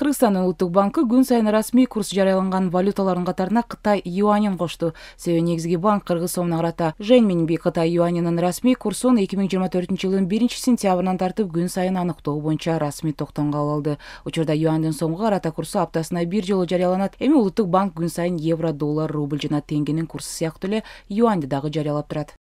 кыргызстандын улуттук банкы күн сайын расмий курс жарыяланган валюталардын катарына кытай юанин кошту себеби негизги банк кыргыз сомуна карата женминби кытай юанинин расмий курсун эки миң жыйырма төртүнчү жылдын биринчи сентябрынан тартып күн сайын аныктоо боюнча расмий токтом кабыл алды учурда юандын сомго карата курсу аптасына бир жолу жарыяланат эми улуттук банк күн сайын евро доллар рубль жана теңгенин курсу сыяктуу эле юанды дагы жарыялап турат